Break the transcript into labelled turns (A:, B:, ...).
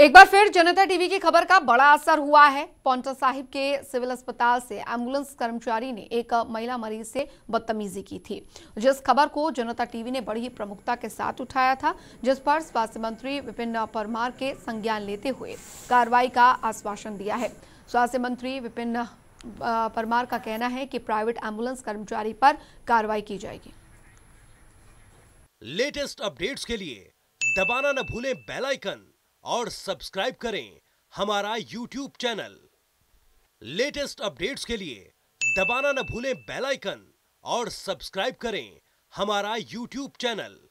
A: एक बार फिर जनता टीवी की खबर का बड़ा असर हुआ है पौंटा साहिब के सिविल अस्पताल से एम्बुलेंस कर्मचारी ने एक महिला मरीज से बदतमीजी की थी जिस खबर को जनता टीवी ने बड़ी ही प्रमुखता के साथ उठाया था जिस पर स्वास्थ्य मंत्री विपिन परमार के संज्ञान लेते हुए कार्रवाई का आश्वासन दिया है स्वास्थ्य मंत्री विपिन परमार का कहना है कि प्राइवेट एम्बुलेंस कर्मचारी पर कार्रवाई की जाएगी
B: लेटेस्ट अपडेट्स के लिए दबाना न भूलें बेलाइकन और सब्सक्राइब करें हमारा यूट्यूब चैनल लेटेस्ट अपडेट्स के लिए दबाना न भूलें बेल आइकन और सब्सक्राइब करें हमारा यूट्यूब चैनल